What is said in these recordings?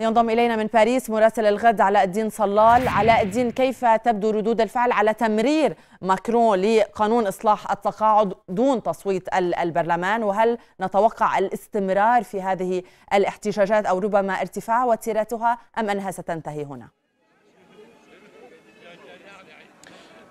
ينضم إلينا من باريس مراسل الغد علاء الدين صلال علاء الدين كيف تبدو ردود الفعل على تمرير ماكرون لقانون إصلاح التقاعد دون تصويت البرلمان وهل نتوقع الاستمرار في هذه الاحتجاجات أو ربما ارتفاع وتيرتها أم أنها ستنتهي هنا؟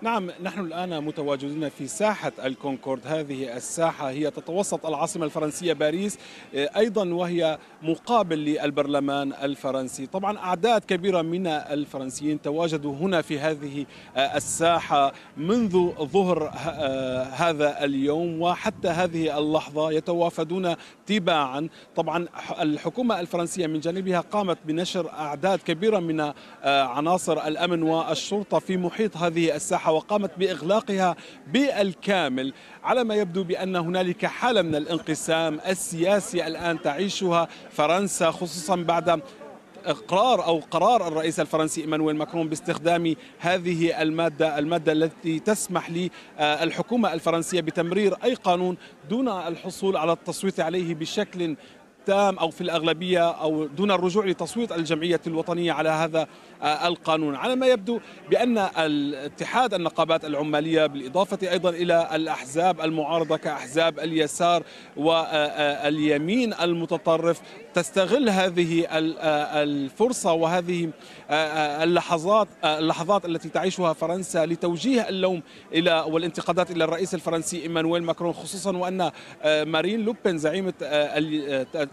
نعم نحن الآن متواجدون في ساحة الكونكورد هذه الساحة هي تتوسط العاصمة الفرنسية باريس آه، أيضا وهي مقابل للبرلمان الفرنسي طبعا أعداد كبيرة من الفرنسيين تواجدوا هنا في هذه آه، الساحة منذ ظهر آه، هذا اليوم وحتى هذه اللحظة يتوافدون تباعا طبعا الحكومة الفرنسية من جانبها قامت بنشر أعداد كبيرة من عناصر الأمن والشرطة في محيط هذه الساحة وقامت بإغلاقها بالكامل على ما يبدو بأن هنالك حالة من الانقسام السياسي الآن تعيشها فرنسا خصوصا بعد اقرار او قرار الرئيس الفرنسي ايمانويل ماكرون باستخدام هذه الماده الماده التي تسمح للحكومه الفرنسيه بتمرير اي قانون دون الحصول على التصويت عليه بشكل التام أو في الأغلبية أو دون الرجوع لتصويت الجمعية الوطنية على هذا آه، القانون على ما يبدو بأن اتحاد النقابات العمالية بالإضافة أيضا إلى الأحزاب المعارضة كأحزاب اليسار واليمين آه، آه، المتطرف تستغل هذه الفرصة وهذه اللحظات اللحظات التي تعيشها فرنسا لتوجيه اللوم إلى والانتقادات إلى الرئيس الفرنسي إيمانويل ماكرون خصوصا وأن مارين لوبين زعيمة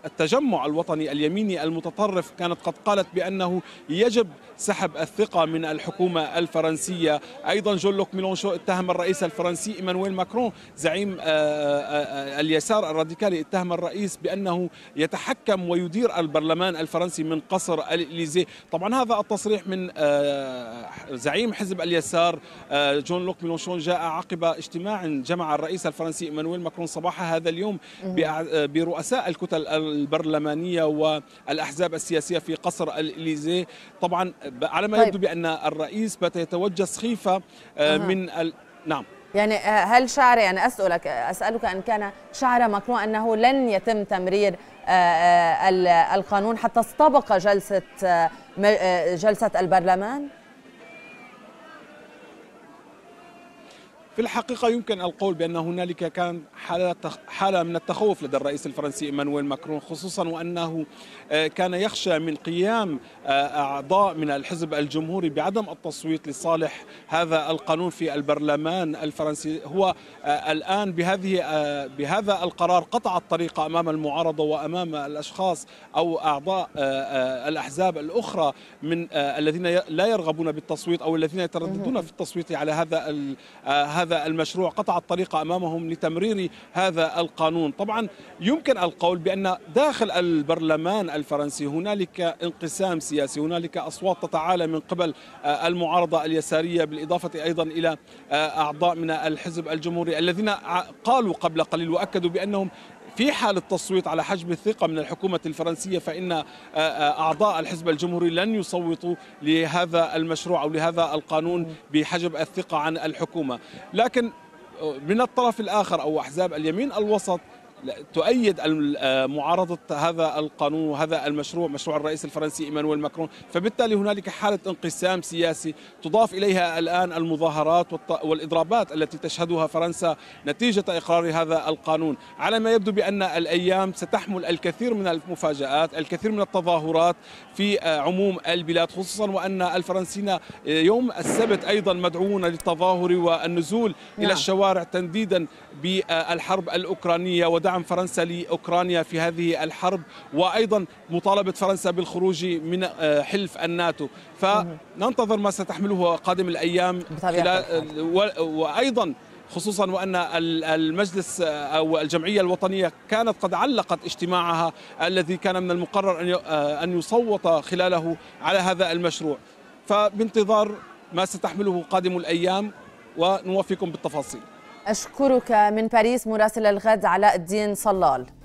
التجمع الوطني اليميني المتطرف كانت قد قالت بأنه يجب سحب الثقة من الحكومة الفرنسية أيضا جون لوك ميلونشو اتهم الرئيس الفرنسي إيمانويل ماكرون زعيم آه، آه، اليسار الراديكالي اتهم الرئيس بأنه يتحكم ويدير البرلمان الفرنسي من قصر الإليزي طبعا هذا التصريح من آه، زعيم حزب اليسار جون لوك ميلونشون جاء عقب اجتماع جمع الرئيس الفرنسي إيمانويل ماكرون صباح هذا اليوم برؤساء الكتل البرلمانيه والاحزاب السياسيه في قصر الاليزيه طبعا على ما طيب. يبدو بان الرئيس بات يتوجه سخيفه آه، من ال... نعم يعني آه، هل شعر يعني اسالك اسالك ان كان شعر ماكرون انه لن يتم تمرير آه، القانون حتى استبق جلسه جلسه البرلمان؟ في الحقيقة يمكن القول بأن هنالك كان حالة, حالة من التخوف لدى الرئيس الفرنسي إيمانويل ماكرون خصوصا وأنه آه، كان يخشى من قيام آه، أعضاء من الحزب الجمهوري بعدم التصويت لصالح هذا القانون في البرلمان الفرنسي هو آه، الآن بهذه بهذا القرار قطع الطريق أمام المعارضة وأمام الأشخاص أو أعضاء الأحزاب الأخرى من الذين لا يرغبون بالتصويت أو الذين يترددون في التصويت على هذا هذا هذا المشروع قطع الطريق امامهم لتمرير هذا القانون طبعا يمكن القول بان داخل البرلمان الفرنسي هنالك انقسام سياسي هنالك اصوات تتعالى من قبل آه، المعارضه اليساريه بالاضافه ايضا الى آه، اعضاء من الحزب الجمهوري الذين قالوا قبل قليل واكدوا بانهم في حال التصويت على حجب الثقة من الحكومة الفرنسية فإن آه، آه، أعضاء الحزب الجمهوري لن يصوتوا لهذا المشروع أو لهذا القانون بحجب الثقة عن الحكومة لكن آه، من الطرف الآخر أو أحزاب اليمين الوسط تؤيد آه، معارضة هذا القانون وهذا المشروع مشروع الرئيس الفرنسي إيمانويل ماكرون فبالتالي هنالك حالة انقسام سياسي تضاف إليها الآن المظاهرات والإضرابات التي تشهدها فرنسا نتيجة إقرار هذا القانون على ما يبدو بأن الأيام ستحمل الكثير من المفاجآت الكثير من التظاهرات في آه، عموم البلاد خصوصا وأن الفرنسيين آه، يوم السبت أيضا مدعوون للتظاهر والنزول نعم. إلى الشوارع تنديدا بالحرب الأوكرانية دعم فرنسا لاوكرانيا في هذه الحرب وايضا مطالبه فرنسا بالخروج من آه، حلف الناتو فننتظر ما ستحمله قادم الايام وايضا خصوصا وان المجلس آه، او الجمعيه الوطنيه كانت قد علقت اجتماعها الذي كان من المقرر ان آه، يصوت خلاله على هذا المشروع فبانتظار ما ستحمله قادم الايام ونوفيكم بالتفاصيل أشكرك من باريس مراسل الغد علاء الدين صلال